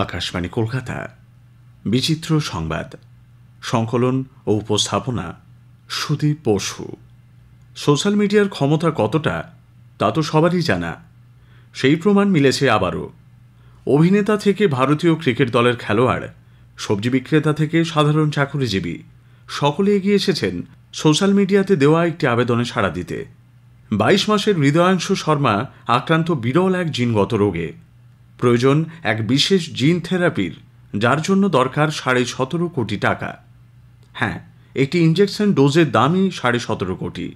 আকাশবাণী কলকাতা বিচিত্র সংবাদ সংকলন ও উপস্থাপনা সুদীপ বসু সোশ্যাল মিডিয়ার ক্ষমতা কতটা তা তো সবারই জানা সেই প্রমাণ মিলেছে আবারও অভিনেতা থেকে ভারতীয় ক্রিকেট দলের খেলোয়াড় সবজি বিক্রেতা থেকে সাধারণ চাকুরিজীবী সকলে এগিয়ে এসেছেন সোশ্যাল মিডিয়াতে দেওয়া একটি আবেদনে সাড়া দিতে বাইশ মাসের হৃদয়াংশু শর্মা আক্রান্ত বিরল এক জিনগত রোগে প্রয়োজন এক বিশেষ জিন থেরাপির যার জন্য দরকার সাড়ে সতেরো কোটি টাকা হ্যাঁ একটি ইঞ্জেকশন ডোজের দামই সাড়ে সতেরো কোটি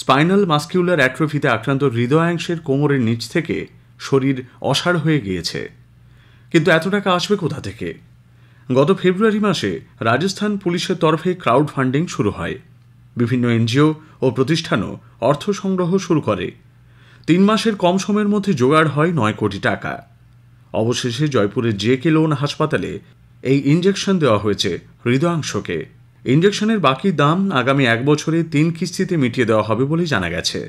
স্পাইনাল মাস্কিউলার অ্যাট্রোফিতে আক্রান্ত হৃদয়াংশের কোমরের নিচ থেকে শরীর অসাড় হয়ে গিয়েছে কিন্তু এত টাকা আসবে কোথা থেকে গত ফেব্রুয়ারি মাসে রাজস্থান পুলিশের তরফে ক্রাউড ফান্ডিং শুরু হয় বিভিন্ন এনজিও ও প্রতিষ্ঠানও অর্থ সংগ্রহ শুরু করে তিন মাসের কম সময়ের মধ্যে জোগাড় হয় নয় কোটি টাকা অবশেষে জয়পুরের জে কে লোন হাসপাতালে এই ইঞ্জেকশন দেওয়া হয়েছে হৃদয়াংশকে ইঞ্জেকশনের বাকি দাম আগামী এক বছরে তিন কিস্তিতে মিটিয়ে দেওয়া হবে বলে জানা গেছে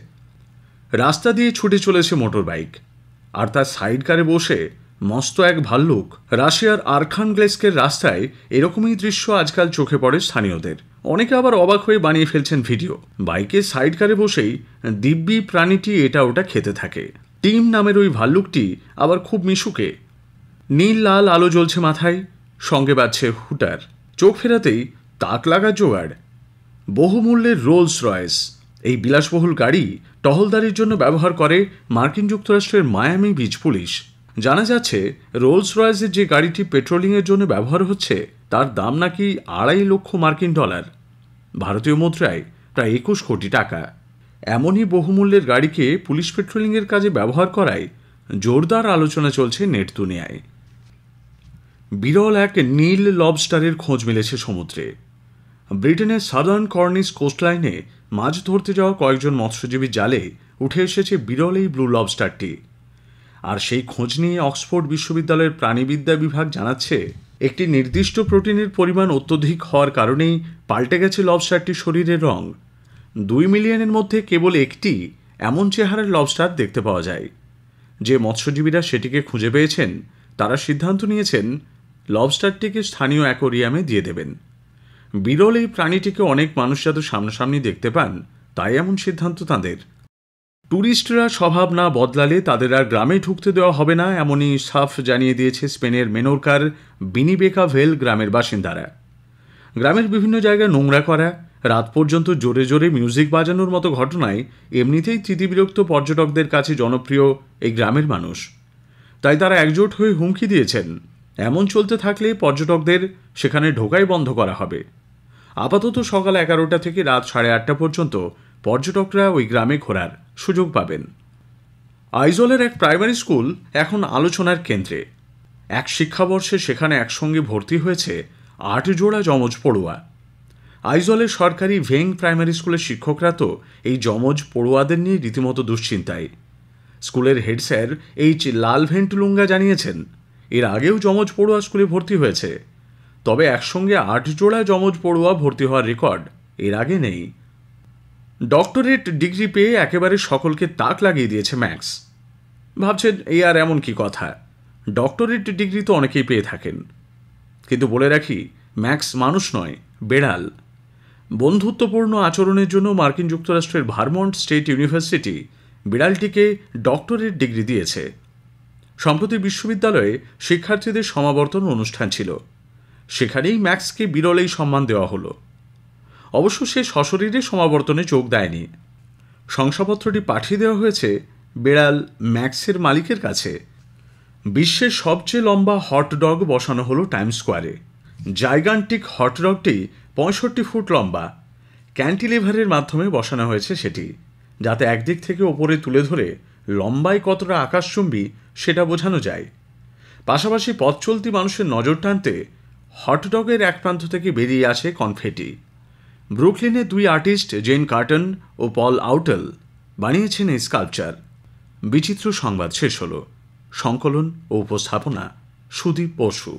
রাস্তা দিয়ে ছুটে চলেছে মোটর বাইক আর তার সাইডকারে বসে মস্ত এক ভাল্লুক রাশিয়ার আরখানগ্লেস্কের রাস্তায় এরকমই দৃশ্য আজকাল চোখে পড়ে স্থানীয়দের অনেকে আবার অবাক হয়ে বানিয়ে ফেলছেন ভিডিও বাইকে সাইডকারে বসেই দিব্যি প্রাণীটি এটা ওটা খেতে থাকে টিম নামের ওই ভাল্লুকটি আবার খুব মিশুকে নীল লাল আলো জ্বলছে মাথায় সঙ্গে বাজছে হুটার চোখ ফেরাতেই তাক লাগা জোগাড় বহুমূল্যের রোলস রয়েস এই বিলাসবহুল গাড়ি টহলদারির জন্য ব্যবহার করে মার্কিন যুক্তরাষ্ট্রের মায়ামি বিচ পুলিশ জানা যাচ্ছে রোলস রয়েসের যে গাড়িটি পেট্রোলিংয়ের জন্য ব্যবহার হচ্ছে তার দাম নাকি আড়াই লক্ষ মার্কিন ডলার ভারতীয় মুদ্রায় প্রায় একুশ কোটি টাকা এমনই বহুমূল্যের গাড়িকে পুলিশ পেট্রোলিংয়ের কাজে ব্যবহার করায় জোরদার আলোচনা চলছে নেট দুনিয়ায় বিরল এক নীল লবস্টারের খোঁজ মিলেছে সমুদ্রে ব্রিটেনের সাদার্ন কর্নিস কোস্টলাইনে মাছ ধরতে যাওয়া কয়েকজন মৎস্যজীবী জালে উঠে এসেছে বিরল এই ব্লু লবস্টারটি আর সেই খোঁজ নিয়ে অক্সফোর্ড বিশ্ববিদ্যালয়ের প্রাণীবিদ্যা বিভাগ জানাচ্ছে একটি নির্দিষ্ট প্রোটিনের পরিমাণ অত্যধিক হওয়ার কারণেই পাল্টে গেছে লবস্টারটির শরীরের রঙ দুই মিলিয়নের মধ্যে কেবল একটি এমন চেহারার লবস্টার দেখতে পাওয়া যায় যে মৎস্যজীবীরা সেটিকে খুঁজে পেয়েছেন তারা সিদ্ধান্ত নিয়েছেন লবস্টারটিকে স্থানীয় অ্যাকোরিয়ামে দিয়ে দেবেন বিরল এই প্রাণীটিকে অনেক মানুষ যাতে সামনাসামনি দেখতে পান তাই এমন সিদ্ধান্ত তাঁদের ট্যুরিস্টরা স্বভাব না বদলালে তাদের আর গ্রামে ঢুকতে দেওয়া হবে না এমনই সাফ জানিয়ে দিয়েছে স্পেনের মেনোরকার বিনিবেকা ভেল গ্রামের বাসিন্দারা গ্রামের বিভিন্ন জায়গায় নোংরা করা রাত পর্যন্ত জোরে জোরে মিউজিক বাজানোর মতো ঘটনায় এমনিতেই তিতিবিরক্ত পর্যটকদের কাছে জনপ্রিয় এই গ্রামের মানুষ তাই তারা একজোট হয়ে হুমকি দিয়েছেন এমন চলতে থাকলে পর্যটকদের সেখানে ঢোকাই বন্ধ করা হবে আপাতত সকাল এগারোটা থেকে রাত সাড়ে আটটা পর্যন্ত পর্যটকরা ওই গ্রামে ঘোরার সুযোগ পাবেন আইজলের এক প্রাইমারি স্কুল এখন আলোচনার কেন্দ্রে এক শিক্ষাবর্ষে সেখানে একসঙ্গে ভর্তি হয়েছে আট জোড়া যমজ পড়ুয়া আইজলের সরকারি ভেং প্রাইমারি স্কুলের শিক্ষকরা তো এই জমজ পড়ুয়াদের নিয়ে রীতিমতো দুশ্চিন্তায় স্কুলের head sir H Lalventluanga জানিয়েছেন এর আগেও জমজ পড়ুয়া স্কুলে ভর্তি হয়েছে তবে একসঙ্গে আট জোড়া জমজ পড়ুয়া ভর্তি হওয়ার রেকর্ড এর আগে নেই ডক্টরেট ডিগ্রি পেয়ে একেবারে সকলকে তাক লাগিয়ে দিয়েছে ম্যাক্স ভাবছেন এই আর এমন কি কথা ডক্টরেট ডিগ্রি তো অনেকেই পেয়ে থাকেন কিন্তু বলে রাখি ম্যাক্স মানুষ নয় বেড়াল বন্ধুত্বপূর্ণ আচরণের জন্য মার্কিন যুক্তরাষ্ট্রের ভারমন্ট স্টেট ইউনিভার্সিটি বিড়ালটিকে ডক্টরেট ডিগ্রি দিয়েছে সম্প্রতি বিশ্ববিদ্যালয়ে শিক্ষার্থীদের সমাবর্তন অনুষ্ঠান ছিল সেখানেই ম্যাক্সকে বিরলেই সম্মান দেওয়া হলো অবশ্য সে সশরীরে সমাবর্তনে যোগ দেয়নি শংসাপত্রটি পাঠিয়ে দেওয়া হয়েছে বেড়াল ম্যাক্সের মালিকের কাছে বিশ্বের সবচেয়ে লম্বা হটডগ বসানো হলো টাইম স্কোয়ারে জাইগান্টিক হটডগটি পঁয়ষট্টি ফুট লম্বা ক্যান্টিলিভারের মাধ্যমে বসানো হয়েছে সেটি যাতে একদিক থেকে ওপরে তুলে ধরে লম্বায় কতটা আকাশচুম্বী সেটা বোঝানো যায় পাশাপাশি পথ চলতি মানুষের নজর টানতে হটডগের এক প্রান্ত থেকে বেরিয়ে আসে কনফেটি ব্রুকলিনে দুই আর্টিস্ট জেন কার্টন ও পল আউটেল বানিয়েছেন এই স্কাল্পচার বিচিত্র সংবাদ শেষ হল সংকলন ও উপস্থাপনা সুদীপ বসু